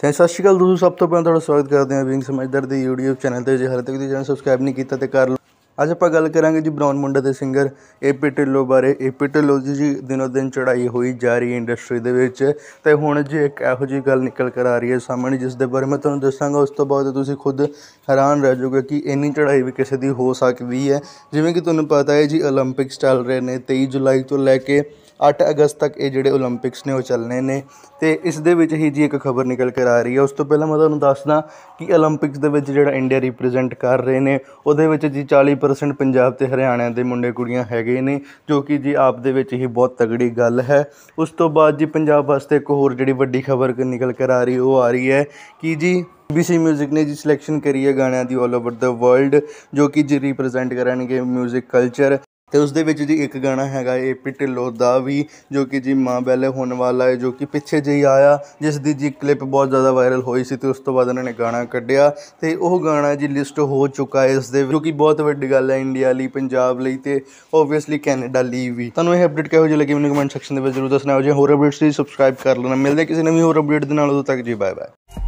ਤੇ ਸਤਿ ਸ਼੍ਰੀ ਅਕਾਲ ਦੋਸਤੋ ਸਭ ਤੋਂ ਪਹਿਲਾਂ ਤੁਹਾਡਾ ਸਵਾਗਤ ਕਰਦੇ ਹਾਂ ਬੀਂਗ ਸਮਝਦਾਰ ਦੇ YouTube ਚੈਨਲ ਤੇ ਜੇ ਹਰ ਤੱਕ ਦੀ ਚੈਨਲ ਸਬਸਕ੍ਰਾਈਬ ਨਹੀਂ ਕੀਤਾ ਤੇ ਕਰ ਅੱਜ ਆਪਾਂ ਗੱਲ ਕਰਾਂਗੇ ਜੀ ਬ੍ਰਾਊਨ ਮੁੰਡਾ ਦੇ ਸਿੰਗਰ ਏਪੀ ਢਿੱਲੋਂ ਬਾਰੇ ਏਪੀ ਢਿੱਲੋਂ ਦੀ ਜੀ ਦਿਨੋ ਦਿਨ ਚੜਾਈ ਹੋਈ ਜਾ ਰਹੀ ਹੈ ਇੰਡਸਟਰੀ ਦੇ ਵਿੱਚ ਤੇ ਹੁਣ ਜੀ ਇੱਕ ਇਹੋ ਜੀ ਗੱਲ ਨਿਕਲ ਕਰ ਆ ਰਹੀ ਹੈ ਸਾਹਮਣੇ ਜਿਸ ਦੇ ਬਾਰੇ ਮੈਂ ਤੁਹਾਨੂੰ ਦੱਸਾਂਗਾ ਉਸ ਤੋਂ ਬਾਅਦ ਤੁਸੀਂ ਖੁਦ ਹੈਰਾਨ ਰਹਿ ਜਾਓਗੇ ਕਿ ਇੰਨੀ ਚੜਾਈ ਵੀ ਕਿਸੇ ਦੀ ਹੋ ਸਕਦੀ ਹੈ ਜਿਵੇਂ ਕਿ ਤੁਹਾਨੂੰ ਪਤਾ ਹੈ ਜੀ 올림픽ਸ ਚੱਲ ਰਹੇ ਨੇ 23 ਜੁਲਾਈ ਤੋਂ ਲੈ ਕੇ 8 ਅਗਸਤ ਤੱਕ ਇਹ ਜਿਹੜੇ 올림픽ਸ ਨੇ ਉਹ ਚੱਲਨੇ ਨੇ ਤੇ ਇਸ ਦੇ ਵਿੱਚ ਹੀ ਜੀ ਇੱਕ ਖਬਰ ਨਿਕਲ ਕੇ ਆ ਰਹੀ ਹੈ ਉਸ ਤੋਂ ਪਹਿਲਾਂ ਮੈਂ ਤੁਹਾਨੂੰ ਦੱਸਦਾ ਕਿ 올림픽ਸ ਦੇ ਵਿੱਚ ਜਿਹੜਾ ਇੰਡੀਆ ਰਿਪਰੈਜ਼ੈਂਟ ਕਰ ਰਹੇ ਨੇ ਉਹਦੇ ਵਿੱਚ ਜੀ 40 100% ਪੰਜਾਬ ਤੇ ਹਰਿਆਣਾ ਦੇ ਮੁੰਡੇ ਕੁੜੀਆਂ ਹੈਗੇ ਨੇ ਜੋ ਕਿ ਜੀ ਆਪ ਦੇ ਵਿੱਚ ਹੀ ਬਹੁਤ ਤਗੜੀ ਗੱਲ ਹੈ ਉਸ ਤੋਂ ਬਾਅਦ ਜੀ ਪੰਜਾਬ ਵਾਸਤੇ ਇੱਕ ਹੋਰ ਜਿਹੜੀ ਵੱਡੀ ਖਬਰ ਨਿਕਲ ਕੇ ਆ ਰਹੀ ਉਹ ਆ ਰਹੀ ਹੈ ਕਿ ਜੀ BBC Music ਨੇ ਜੀ ਸਿਲੈਕਸ਼ਨ ਕਰੀ ਹੈ ਗਾਣਿਆਂ ਦੀ ਆਲ ਓਵਰ ਦਾ ਵਰਲਡ ਜੋ ਕਿ ਜੀ ਰਿਪਰੈਜ਼ੈਂਟ ਕਰਨਗੇ 뮤직 ਕਲਚਰ ਤੇ ਉਸ ਦੇ ਵਿੱਚ ਜੀ ਇੱਕ ਗਾਣਾ ਹੈਗਾ ਏ ਪੀ ਢਿੱਲੋਂ ਦਾ ਵੀ ਜੋ ਕਿ ਜੀ ਮਾਂ ਬੈਲੇ ਹੋਣ ਵਾਲਾ ਹੈ ਜੋ ਕਿ ਪਿੱਛੇ ਜਿਹੀ ਆਇਆ ਜਿਸ ਦੀ ਜੀ ਕਲਿੱਪ ਬਹੁਤ ਜ਼ਿਆਦਾ ਵਾਇਰਲ ਹੋਈ ਸੀ ਤੇ ਉਸ ਤੋਂ ਬਾਅਦ ਇਹਨਾਂ ਨੇ ਗਾਣਾ ਕੱਢਿਆ ਤੇ ਉਹ ਗਾਣਾ ਜੀ ਲਿਸਟ ਹੋ ਚੁੱਕਾ ਹੈ ਇਸ ਦੇ ਜੋ ਕਿ ਬਹੁਤ ਵੱਡੀ ਗੱਲ ਹੈ ਇੰਡੀਆ ਲਈ ਪੰਜਾਬ ਲਈ ਤੇ ਆਬਵੀਅਸਲੀ ਕੈਨੇਡਾ ਲਈ ਵੀ ਤੁਹਾਨੂੰ ਇਹ ਅਪਡੇਟ ਕਿਹੋ ਜਿਹਾ ਲੱਗੀ ਮੈਨੂੰ ਕਮੈਂਟ ਸੈਕਸ਼ਨ ਦੇ ਵਿੱਚ ਜ਼ਰੂਰ ਦੱਸਣਾ ਜੇ ਹੋਰ ਅਪਡੇਟਸ ਲਈ ਸਬਸਕ੍ਰਾਈਬ ਕਰ ਲੈਣਾ ਮਿਲਦੇ ਕਿਸੇ ਨਵੀਂ ਹੋਰ ਅਪਡੇਟ ਦੇ ਨਾਲ ਉਦੋਂ ਤੱਕ ਜੀ ਬਾਏ ਬਾਏ